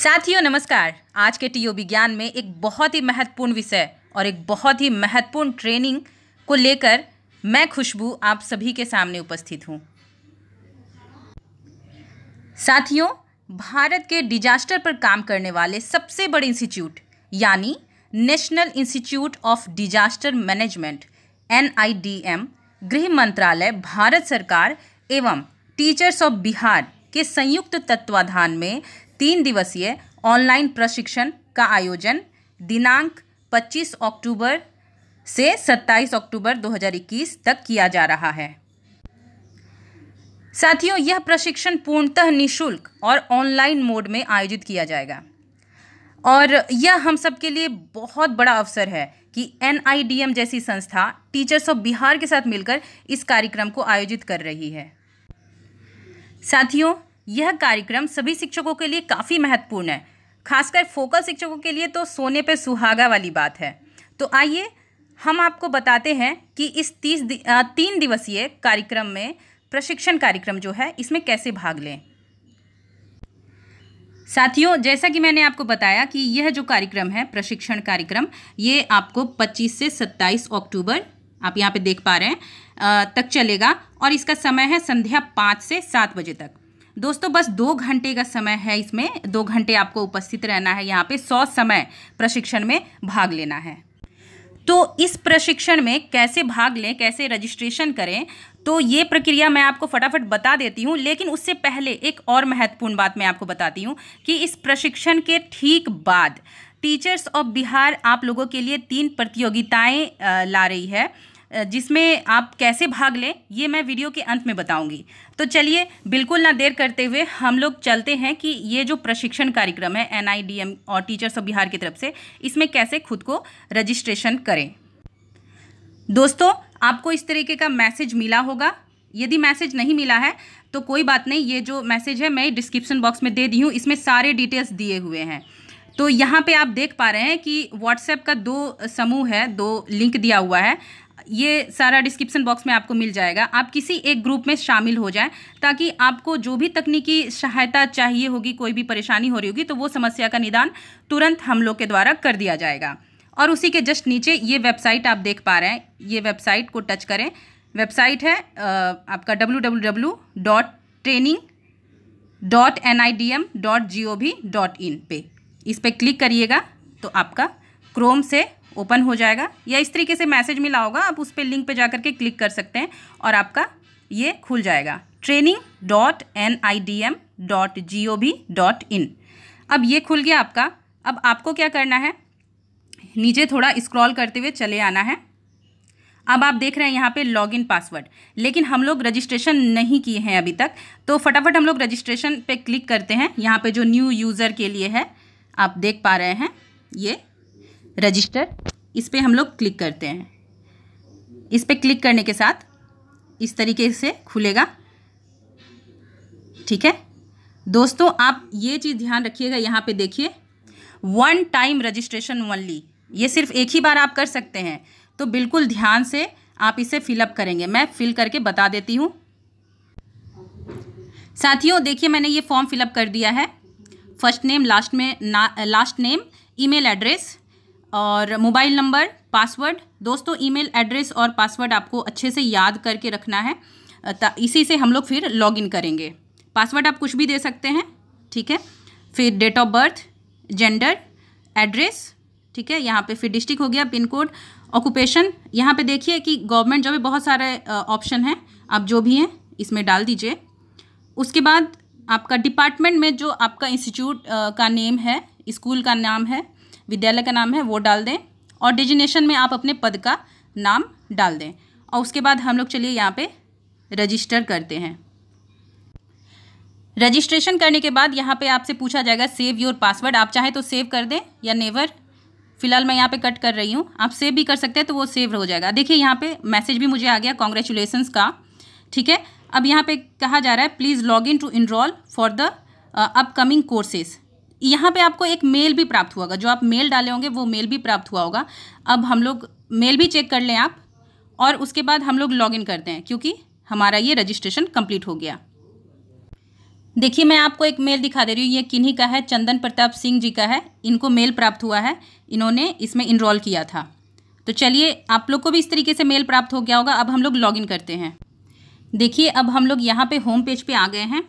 साथियों नमस्कार आज के टीओ विज्ञान में एक बहुत ही महत्वपूर्ण विषय और एक बहुत ही महत्वपूर्ण ट्रेनिंग को लेकर मैं खुशबू आप सभी के सामने उपस्थित हूँ साथियों भारत के डिजास्टर पर काम करने वाले सबसे बड़े इंस्टीट्यूट यानी national institute of disaster management N गृह मंत्रालय भारत सरकार एवं टीचर्स ऑफ बिहार के संयुक्त तत्वाधान में तीन दिवसीय ऑनलाइन प्रशिक्षण का आयोजन दिनांक 25 अक्टूबर से 27 अक्टूबर 2021 तक किया जा रहा है साथियों यह प्रशिक्षण पूर्णतः निशुल्क और ऑनलाइन मोड में आयोजित किया जाएगा और यह हम सब के लिए बहुत बड़ा अवसर है कि एन जैसी संस्था टीचर्स ऑफ बिहार के साथ मिलकर इस कार्यक्रम को आयोजित कर रही है साथियों यह कार्यक्रम सभी शिक्षकों के लिए काफ़ी महत्वपूर्ण है खासकर फोकल शिक्षकों के लिए तो सोने पे सुहागा वाली बात है तो आइए हम आपको बताते हैं कि इस तीस दि, आ, तीन दिवसीय कार्यक्रम में प्रशिक्षण कार्यक्रम जो है इसमें कैसे भाग लें साथियों जैसा कि मैंने आपको बताया कि यह जो कार्यक्रम है प्रशिक्षण कार्यक्रम ये आपको 25 से 27 अक्टूबर आप यहाँ पे देख पा रहे हैं तक चलेगा और इसका समय है संध्या पाँच से सात बजे तक दोस्तों बस दो घंटे का समय है इसमें दो घंटे आपको उपस्थित रहना है यहाँ पे सौ समय प्रशिक्षण में भाग लेना है तो इस प्रशिक्षण में कैसे भाग लें कैसे रजिस्ट्रेशन करें तो ये प्रक्रिया मैं आपको फटाफट बता देती हूँ लेकिन उससे पहले एक और महत्वपूर्ण बात मैं आपको बताती हूँ कि इस प्रशिक्षण के ठीक बाद टीचर्स ऑफ बिहार आप लोगों के लिए तीन प्रतियोगिताएं ला रही है जिसमें आप कैसे भाग लें ये मैं वीडियो के अंत में बताऊंगी तो चलिए बिल्कुल ना देर करते हुए हम लोग चलते हैं कि ये जो प्रशिक्षण कार्यक्रम है एन और टीचर्स ऑफ बिहार की तरफ से इसमें कैसे खुद को रजिस्ट्रेशन करें दोस्तों आपको इस तरीके का मैसेज मिला होगा यदि मैसेज नहीं मिला है तो कोई बात नहीं ये जो मैसेज है मैं डिस्क्रिप्शन बॉक्स में दे दी हूँ इसमें सारे डिटेल्स दिए हुए हैं तो यहाँ पे आप देख पा रहे हैं कि व्हाट्सएप का दो समूह है दो लिंक दिया हुआ है ये सारा डिस्क्रिप्शन बॉक्स में आपको मिल जाएगा आप किसी एक ग्रुप में शामिल हो जाएं ताकि आपको जो भी तकनीकी सहायता चाहिए होगी कोई भी परेशानी हो रही होगी तो वो समस्या का निदान तुरंत हम लोग के द्वारा कर दिया जाएगा और उसी के जस्ट नीचे ये वेबसाइट आप देख पा रहे हैं ये वेबसाइट को टच करें वेबसाइट है आपका W W W dot training dot N I D M dot G O V dot in पे इस पर क्लिक करिएगा तो आपका क्रोम से ओपन हो जाएगा या इस तरीके से मैसेज मिला होगा आप उस पर लिंक पे जा करके क्लिक कर सकते हैं और आपका ये खुल जाएगा training dot N I D M dot G O V dot in अब ये खुल गया आपका अब आपको क्या करना है नीचे थोड़ा स्क्रॉल करते हुए चले आना है अब आप देख रहे हैं यहाँ पे लॉगिन पासवर्ड लेकिन हम लोग रजिस्ट्रेशन नहीं किए हैं अभी तक तो फटाफट हम लोग रजिस्ट्रेशन पे क्लिक करते हैं यहाँ पे जो न्यू यूज़र के लिए है आप देख पा रहे हैं ये रजिस्टर इस पर हम लोग क्लिक करते हैं इस पर क्लिक करने के साथ इस तरीके से खुलेगा ठीक है दोस्तों आप ये चीज़ ध्यान रखिएगा यहाँ पे देखिए वन टाइम रजिस्ट्रेशन ओनली ये सिर्फ एक ही बार आप कर सकते हैं तो बिल्कुल ध्यान से आप इसे फिलअप करेंगे मैं फिल करके बता देती हूँ साथियों देखिए मैंने ये फॉर्म फिलअप कर दिया है फर्स्ट नेम लास्ट में ना लास्ट नेम ईमेल एड्रेस और मोबाइल नंबर पासवर्ड दोस्तों ईमेल एड्रेस और पासवर्ड आपको अच्छे से याद करके रखना है इसी से हम लोग फिर लॉगिन करेंगे पासवर्ड आप कुछ भी दे सकते हैं ठीक है फिर date of birth gender address ठीक है यहाँ पे फिर डिस्ट्रिक्ट हो गया पिन कोड ऑक्यूपेशन यहाँ पे देखिए कि गवर्नमेंट जो भी बहुत सारे ऑप्शन हैं आप जो भी हैं इसमें डाल दीजिए उसके बाद आपका डिपार्टमेंट में जो आपका इंस्टीट्यूट का नेम है स्कूल का नाम है विद्यालय का नाम है वो डाल दें और डिजिनेशन में आप अपने पद का नाम डाल दें और उसके बाद हम लोग चलिए यहाँ पे रजिस्टर करते हैं रजिस्ट्रेशन करने के बाद यहाँ पे आपसे पूछा जाएगा सेव योर पासवर्ड आप चाहे तो सेव कर दें या नेवर फिलहाल मैं यहाँ पे कट कर रही हूँ आप सेव भी कर सकते हैं तो वो सेव हो जाएगा देखिए यहाँ पे मैसेज भी मुझे आ गया कॉन्ग्रेचुलेसन का ठीक है अब यहाँ पे कहा जा रहा है please log in to enrol for the upcoming courses यहाँ पे आपको एक मेल भी प्राप्त हुआ होगा जो आप मेल डाले होंगे वो मेल भी प्राप्त हुआ होगा अब हम लोग मेल भी चेक कर लें आप और उसके बाद हम लोग लॉगिन करते हैं क्योंकि हमारा ये रजिस्ट्रेशन कंप्लीट हो गया देखिए मैं आपको एक मेल दिखा दे रही हूँ ये किन्हीं का है चंदन प्रताप सिंह जी का है इनको मेल प्राप्त हुआ है इन्होंने इसमें इनरोल किया था तो चलिए आप लोग को भी इस तरीके से मेल प्राप्त हो गया होगा अब हम लोग लॉगिन करते हैं देखिए अब हम लोग यहाँ पे होम पेज पे आ गए हैं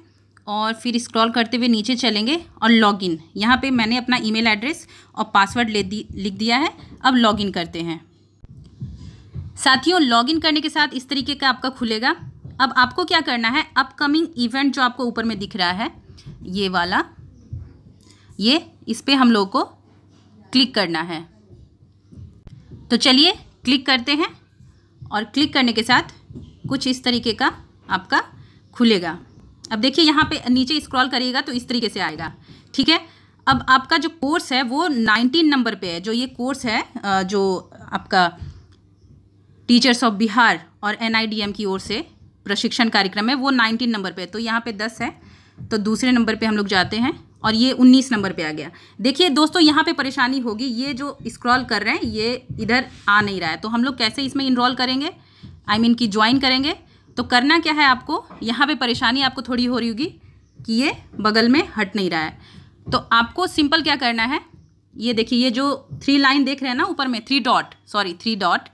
और फिर स्क्रॉल करते हुए नीचे चलेंगे और लॉगिन यहाँ पे मैंने अपना ईमेल एड्रेस और पासवर्ड ले दी लिख दिया है अब लॉगिन करते हैं साथियों लॉगिन करने के साथ इस तरीके का आपका खुलेगा अब आपको क्या करना है अपकमिंग इवेंट जो आपको ऊपर में दिख रहा है ये वाला ये इस पर हम लोगों को क्लिक करना है तो चलिए क्लिक करते हैं और क्लिक करने के साथ कुछ इस तरीके का आपका खुलेगा अब देखिए यहाँ पे नीचे स्क्रॉल करिएगा तो इस तरीके से आएगा ठीक है अब आपका जो कोर्स है वो नाइनटीन नंबर पे है जो ये कोर्स है जो आपका टीचर्स ऑफ बिहार और एन की ओर से प्रशिक्षण कार्यक्रम है वो नाइनटीन नंबर पे है तो यहाँ पे दस है तो दूसरे नंबर पे हम लोग जाते हैं और ये उन्नीस नंबर पे आ गया देखिए दोस्तों यहाँ पे परेशानी होगी ये जो स्क्रॉल कर रहे हैं ये इधर आ नहीं रहा है तो हम लोग कैसे इसमें इनरोल करेंगे आई I मीन mean कि ज्वाइन करेंगे तो करना क्या है आपको यहाँ पे परेशानी आपको थोड़ी हो रही होगी कि ये बगल में हट नहीं रहा है तो आपको सिंपल क्या करना है ये देखिए ये जो थ्री लाइन देख रहे हैं ना ऊपर में three dot sorry three dot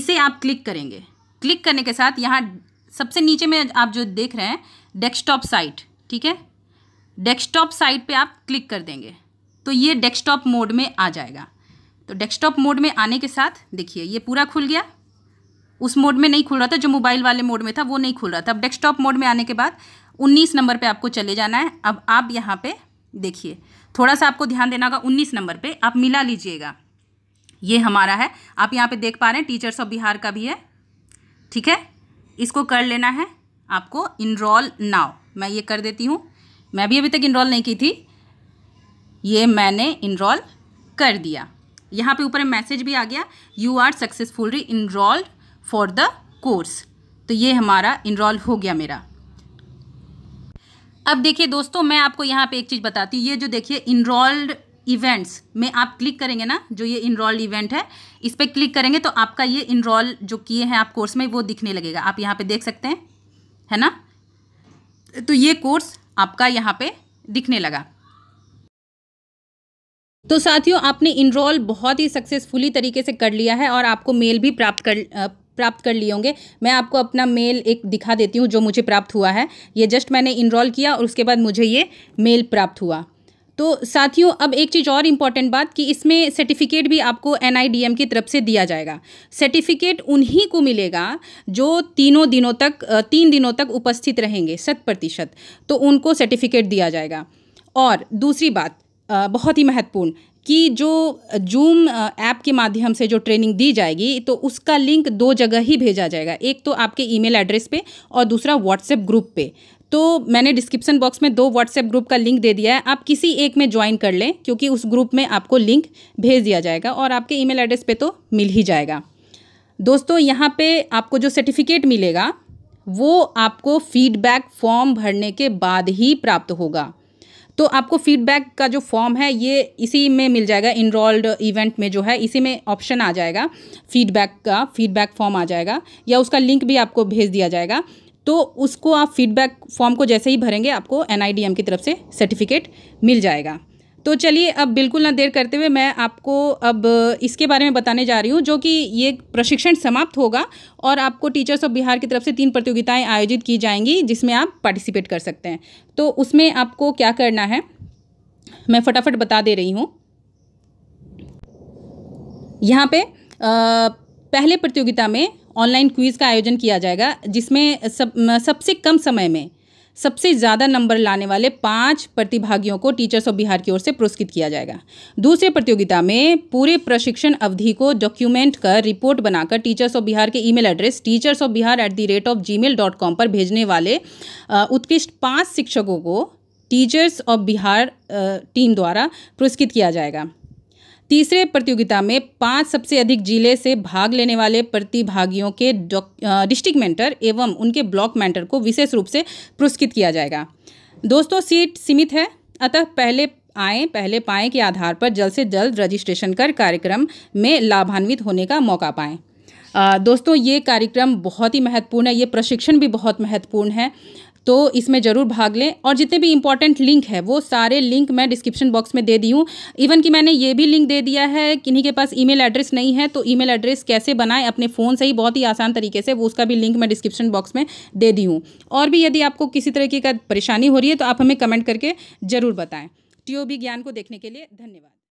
इसे आप क्लिक करेंगे क्लिक करने के साथ यहाँ सबसे नीचे में आप जो देख रहे हैं डेस्कटॉप साइट ठीक है डेस्कटॉप साइट पे आप क्लिक कर देंगे तो ये डेस्कटॉप मोड में आ जाएगा तो डेस्कटॉप मोड में आने के साथ देखिए ये पूरा खुल गया उस मोड में नहीं खुल रहा था जो मोबाइल वाले मोड में था वो नहीं खुल रहा था अब डेस्कटॉप मोड में आने के बाद उन्नीस नंबर पे आपको चले जाना है अब आप यहाँ पे देखिए थोड़ा सा आपको ध्यान देना होगा उन्नीस नंबर पे आप मिला लीजिएगा ये हमारा है आप यहाँ पे देख पा रहे हैं टीचर्स ऑफ बिहार का भी है ठीक है इसको कर लेना है आपको इनरोल नाव मैं ये कर देती हूँ मैं भी अभी तक इनरोल नहीं की थी ये मैंने इनरोल कर दिया यहाँ पे ऊपर मैसेज भी आ गया you are successfully enrolled for the course तो ये हमारा इनरोल हो गया मेरा अब देखिए दोस्तों मैं आपको यहाँ पे एक चीज़ बताती हूँ ये जो देखिए इनरोल्ड इवेंट्स में आप क्लिक करेंगे ना जो ये इनरोल्ड इवेंट है इस पर क्लिक करेंगे तो आपका ये इनरोल जो किए हैं आप कोर्स में वो दिखने लगेगा आप यहाँ पे देख सकते हैं है ना तो ये कोर्स आपका यहाँ पे दिखने लगा तो साथियों आपने इनरोल बहुत ही सक्सेसफुली तरीके से कर लिया है और आपको मेल भी प्राप्त कर प्राप्त कर लिए होंगे मैं आपको अपना मेल एक दिखा देती हूँ जो मुझे प्राप्त हुआ है ये जस्ट मैंने इनरोल किया और उसके बाद मुझे ये मेल प्राप्त हुआ तो साथियों अब एक चीज़ और इम्पॉर्टेंट बात कि इसमें सर्टिफिकेट भी आपको एन की तरफ से दिया जाएगा सर्टिफिकेट उन्हीं को मिलेगा जो तीनों दिनों तक तीन दिनों तक उपस्थित रहेंगे शत प्रतिशत तो उनको सर्टिफिकेट दिया जाएगा और दूसरी बात बहुत ही महत्वपूर्ण कि जो जूम ऐप के माध्यम से जो ट्रेनिंग दी जाएगी तो उसका लिंक दो जगह ही भेजा जाएगा एक तो आपके ईमेल एड्रेस पे और दूसरा व्हाट्सएप ग्रुप पे तो मैंने डिस्क्रिप्शन बॉक्स में दो व्हाट्सएप ग्रुप का लिंक दे दिया है आप किसी एक में ज्वाइन कर लें क्योंकि उस ग्रुप में आपको लिंक भेज दिया जाएगा और आपके ईमेल एड्रेस पे तो मिल ही जाएगा दोस्तों यहाँ पे आपको जो सर्टिफिकेट मिलेगा वो आपको फीडबैक फॉर्म भरने के बाद ही प्राप्त होगा तो आपको फीडबैक का जो फॉर्म है ये इसी में मिल जाएगा इनरोल्ड इवेंट में जो है इसी में ऑप्शन आ जाएगा फीडबैक का फीडबैक फॉर्म आ जाएगा या उसका लिंक भी आपको भेज दिया जाएगा तो उसको आप फीडबैक फॉर्म को जैसे ही भरेंगे आपको एन की तरफ से सर्टिफिकेट मिल जाएगा तो चलिए अब बिल्कुल ना देर करते हुए मैं आपको अब इसके बारे में बताने जा रही हूँ जो कि ये प्रशिक्षण समाप्त होगा और आपको टीचर्स ऑफ बिहार की तरफ से तीन प्रतियोगिताएं आयोजित की जाएंगी जिसमें आप पार्टिसिपेट कर सकते हैं तो उसमें आपको क्या करना है मैं फटाफट बता दे रही हूँ यहाँ पे आ, पहले प्रतियोगिता में ऑनलाइन क्विज़ का आयोजन किया जाएगा जिसमें सब सबसे कम समय में सबसे ज़्यादा नंबर लाने वाले पाँच प्रतिभागियों को टीचर्स ऑफ बिहार की ओर से पुरस्कृत किया जाएगा दूसरे प्रतियोगिता में पूरे प्रशिक्षण अवधि को डॉक्यूमेंट कर रिपोर्ट बनाकर टीचर्स ऑफ बिहार के email address teachers of Bihar at the rate of Gmail dot com पर भेजने वाले उत्कृष्ट पाँच शिक्षकों को टीचर्स ऑफ बिहार टीम द्वारा पुरस्कृत किया जाएगा तीसरे प्रतियोगिता में पांच सबसे अधिक जिले से भाग लेने वाले प्रतिभागियों के डिस्ट्रिक्ट मेंटर एवं उनके ब्लॉक मेंटर को विशेष रूप से पुरस्कृत किया जाएगा दोस्तों सीट सीमित है अतः पहले आए पहले पाएँ के आधार पर जल्द से जल्द रजिस्ट्रेशन कर कार्यक्रम में लाभान्वित होने का मौका पाएँ दोस्तों ये कार्यक्रम बहुत ही महत्वपूर्ण है ये प्रशिक्षण भी बहुत महत्वपूर्ण है तो इसमें ज़रूर भाग लें और जितने भी इंपॉर्टेंट लिंक है वो सारे लिंक मैं डिस्क्रिप्शन बॉक्स में दे दी हूँ इवन कि मैंने ये भी लिंक दे दिया है किन्हीं के पास ईमेल एड्रेस नहीं है तो ईमेल एड्रेस कैसे बनाएं अपने फ़ोन से ही बहुत ही आसान तरीके से वो उसका भी लिंक मैं डिस्क्रिप्शन बॉक्स में दे दी हूँ और भी यदि आपको किसी तरीके का परेशानी हो रही है तो आप हमें कमेंट करके ज़रूर बताएँ टी ज्ञान को देखने के लिए धन्यवाद